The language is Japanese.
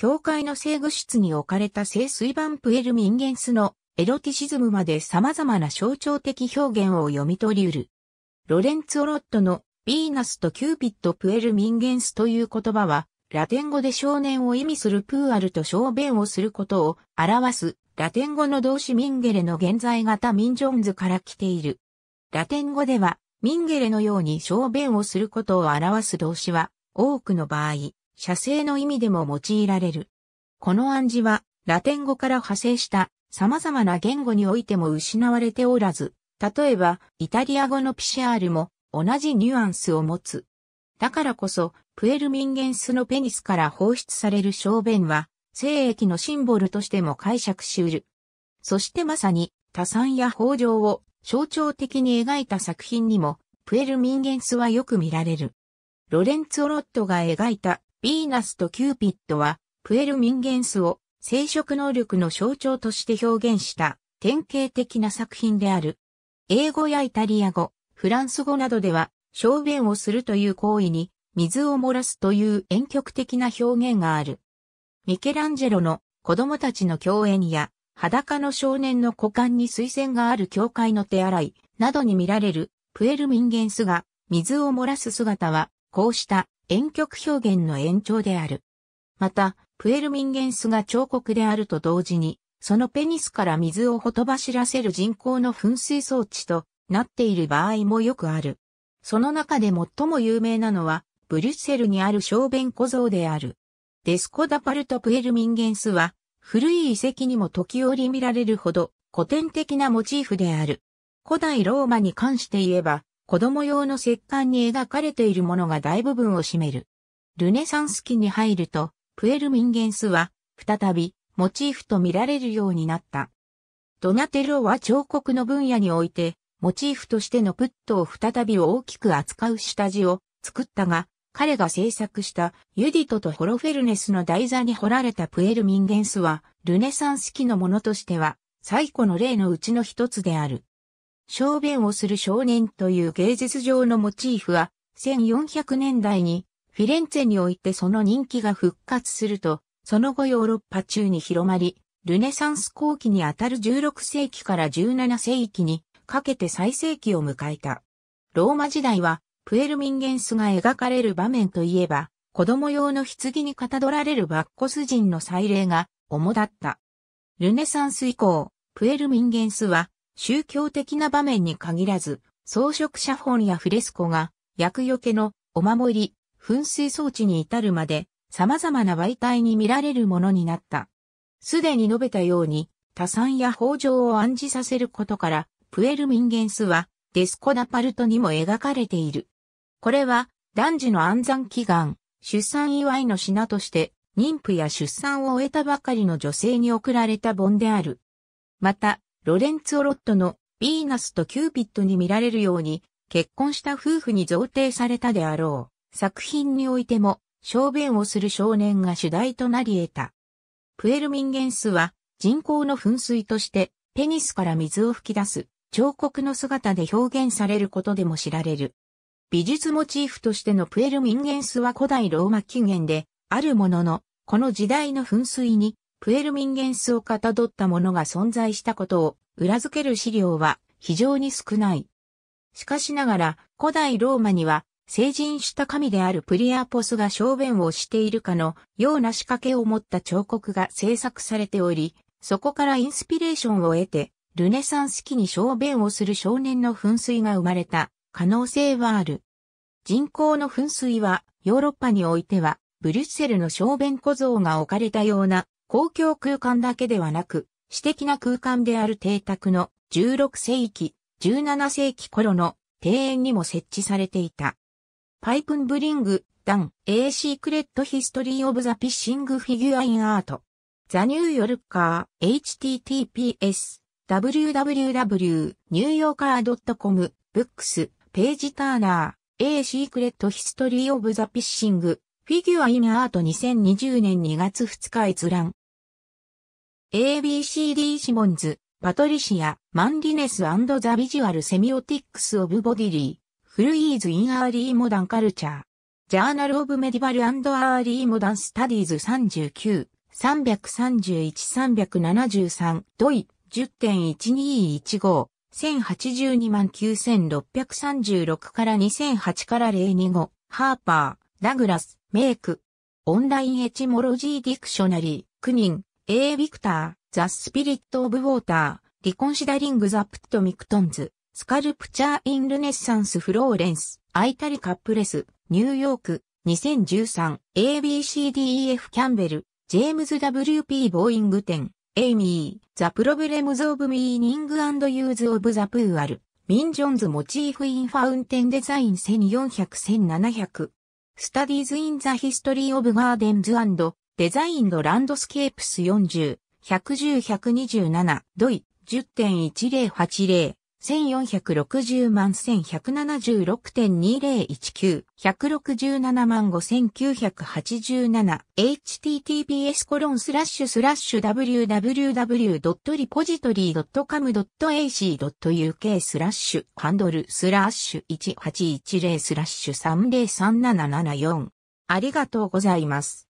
教会の聖具室に置かれた聖水版プエルミンゲンスのエロティシズムまで様々な象徴的表現を読み取り得る。ロレンツ・オロットのヴィーナスとキューピッド・プエルミンゲンスという言葉は、ラテン語で少年を意味するプーアルと小便をすることを表す、ラテン語の動詞ミンゲレの現在型ミンジョンズから来ている。ラテン語では、ミンゲレのように小便をすることを表す動詞は、多くの場合、写生の意味でも用いられる。この暗示は、ラテン語から派生した様々な言語においても失われておらず、例えば、イタリア語のピシャールも同じニュアンスを持つ。だからこそ、プエルミンゲンスのペニスから放出される小便は、精液のシンボルとしても解釈しうる。そしてまさに、多産や豊穣を象徴的に描いた作品にも、プエルミンゲンスはよく見られる。ロレンツオロットが描いたヴィーナスとキューピッドは、プエルミンゲンスを生殖能力の象徴として表現した典型的な作品である。英語やイタリア語、フランス語などでは、小便をするという行為に、水を漏らすという婉曲的な表現がある。ミケランジェロの子供たちの共演や、裸の少年の股間に水栓がある教会の手洗いなどに見られるプエルミンゲンスが水を漏らす姿は、こうした遠曲表現の延長である。また、プエルミンゲンスが彫刻であると同時に、そのペニスから水をほとばしらせる人工の噴水装置となっている場合もよくある。その中で最も有名なのは、ブリュッセルにある小便小僧である。デスコダパルト・プエルミンゲンスは、古い遺跡にも時折見られるほど古典的なモチーフである。古代ローマに関して言えば、子供用の石棺に描かれているものが大部分を占める。ルネサンス期に入ると、プエルミンゲンスは、再び、モチーフと見られるようになった。ドナテロは彫刻の分野において、モチーフとしてのプットを再び大きく扱う下地を作ったが、彼が制作したユディトとホロフェルネスの台座に彫られたプエルミンゲンスは、ルネサンス期のものとしては、最古の例のうちの一つである。小便をする少年という芸術上のモチーフは、1400年代にフィレンツェにおいてその人気が復活すると、その後ヨーロッパ中に広まり、ルネサンス後期にあたる16世紀から17世紀にかけて最盛期を迎えた。ローマ時代は、プエルミンゲンスが描かれる場面といえば、子供用の棺にかたどられるバッコス人の祭礼が主だった。ルネサンス以降、プエルミンゲンスは宗教的な場面に限らず、装飾写本やフレスコが、厄除けのお守り、噴水装置に至るまで、様々な媒体に見られるものになった。すでに述べたように、多産や法上を暗示させることから、プエルミンゲンスは、デスコダパルトにも描かれている。これは、男児の安産祈願、出産祝いの品として、妊婦や出産を終えたばかりの女性に贈られた盆である。また、ロレンツォ・ロットのヴィーナスとキューピッドに見られるように、結婚した夫婦に贈呈されたであろう。作品においても、小便をする少年が主題となり得た。プエルミンゲンスは、人工の噴水として、ペニスから水を吹き出す、彫刻の姿で表現されることでも知られる。美術モチーフとしてのプエルミンゲンスは古代ローマ起源で、あるものの、この時代の噴水にプエルミンゲンスをかたどったものが存在したことを裏付ける資料は非常に少ない。しかしながら、古代ローマには、成人した神であるプリアポスが小便をしているかのような仕掛けを持った彫刻が制作されており、そこからインスピレーションを得て、ルネサンス期に小便をする少年の噴水が生まれた可能性はある。人工の噴水はヨーロッパにおいてはブリュッセルの小便小僧が置かれたような公共空間だけではなく、私的な空間である邸宅の16世紀、17世紀頃の庭園にも設置されていた。パイプンブリング、ダン、A Secret History of the Pissing Figure in Art。ザ・ニューヨルカー、https、www.newyorker.com、ブックス、ページターナー、A Secret History of the Pissing、Figure in Art 2020年2月2日閲覧。ABCD シモンズ、パトリシア、マンリネスザビジュアルセミオティックスオブボディリー、フルイーズインアーリーモダンカルチャー。ジャーナルオブメディバルアーリーモダンスタディーズ39、331-373ドイ、10.1215。1082万9636から2008から025、ハーパー、ダグラス、メイク、オンラインエチモロジーディクショナリー、クニン、A. ビクター、ザ・スピリット・オブ・ウォーター、リコンシダリング・ザ・プット・ミクトンズ、スカルプチャー・イン・ルネッサンス・フローレンス、アイタリカ・プレス、ニューヨーク、2013、ABCDEF・ キャンベル、ジェームズ・ WP・ ボーイング店、エイミー、ザ・プロブレムズ・オブ・ミーニング・アンド・ユーズ・オブ・ザ・プーアル、ミン・ジョンズ・モチーフ・イン・ファウンテン・デザイン1400-1700、スタディーズ・イン・ザ・ヒストリー・オブ・ガーデンズデザインドランドスケープス40、110-127、ドイ、10.1080、1460万1176.2019、167万5987、https コロンスラッシュスラッシュ www.repository.com.ac.uk スラッシュハンドルスラッシュ1810スラッシュ303774。ありがとうございます。